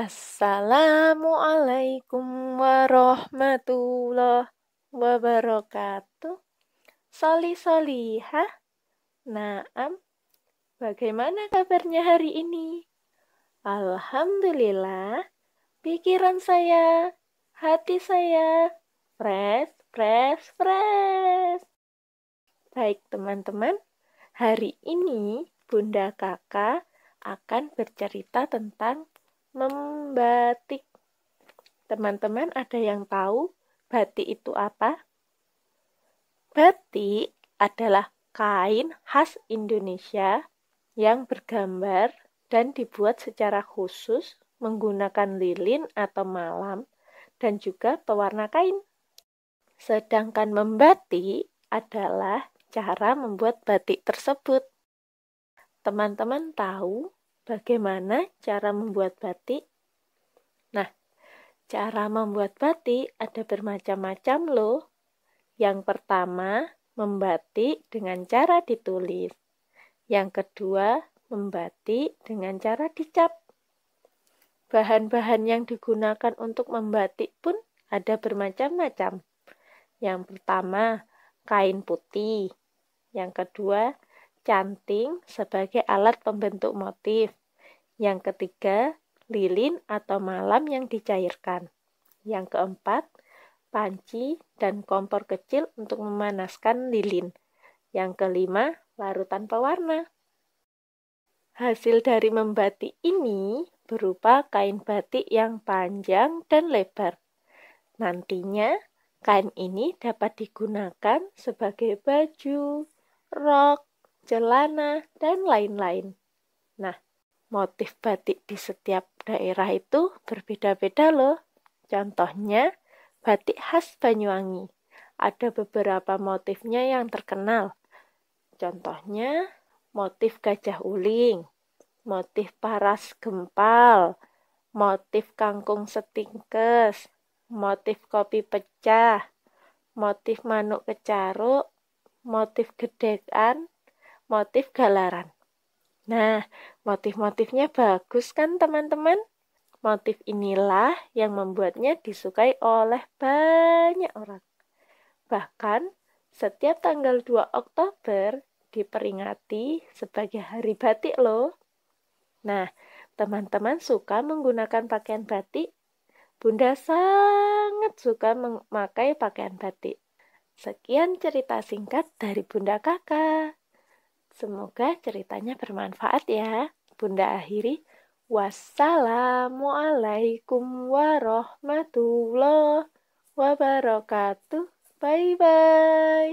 Assalamualaikum warahmatullahi wabarakatuh. Soli solihah. Naam. Bagaimana kabarnya hari ini? Alhamdulillah. Pikiran saya, hati saya fresh, fresh, fresh. Baik teman-teman, hari ini Bunda Kakak akan bercerita tentang membatik. Teman-teman ada yang tahu batik itu apa? Batik adalah kain khas Indonesia yang bergambar dan dibuat secara khusus menggunakan lilin atau malam dan juga pewarna kain. Sedangkan membatik adalah cara membuat batik tersebut. Teman-teman tahu Bagaimana cara membuat batik? Nah, cara membuat batik ada bermacam-macam loh. Yang pertama, membatik dengan cara ditulis. Yang kedua, membatik dengan cara dicap. Bahan-bahan yang digunakan untuk membatik pun ada bermacam-macam. Yang pertama, kain putih. Yang kedua, canting sebagai alat pembentuk motif. Yang ketiga, lilin atau malam yang dicairkan. Yang keempat, panci dan kompor kecil untuk memanaskan lilin. Yang kelima, larutan pewarna. Hasil dari membatik ini berupa kain batik yang panjang dan lebar. Nantinya, kain ini dapat digunakan sebagai baju, rok, celana, dan lain-lain. Nah, motif batik di setiap daerah itu berbeda-beda loh. Contohnya, batik khas Banyuwangi. Ada beberapa motifnya yang terkenal. Contohnya, motif gajah uling, motif paras gempal, motif kangkung setingkes, motif kopi pecah, motif manuk kecaruk, motif gedekan, motif galaran. Nah, motif-motifnya bagus kan teman-teman? Motif inilah yang membuatnya disukai oleh banyak orang. Bahkan, setiap tanggal 2 Oktober diperingati sebagai hari batik loh. Nah, teman-teman suka menggunakan pakaian batik? Bunda sangat suka memakai pakaian batik. Sekian cerita singkat dari Bunda Kakak. Semoga ceritanya bermanfaat ya. Bunda akhiri. Wassalamualaikum warahmatullahi wabarakatuh. Bye bye.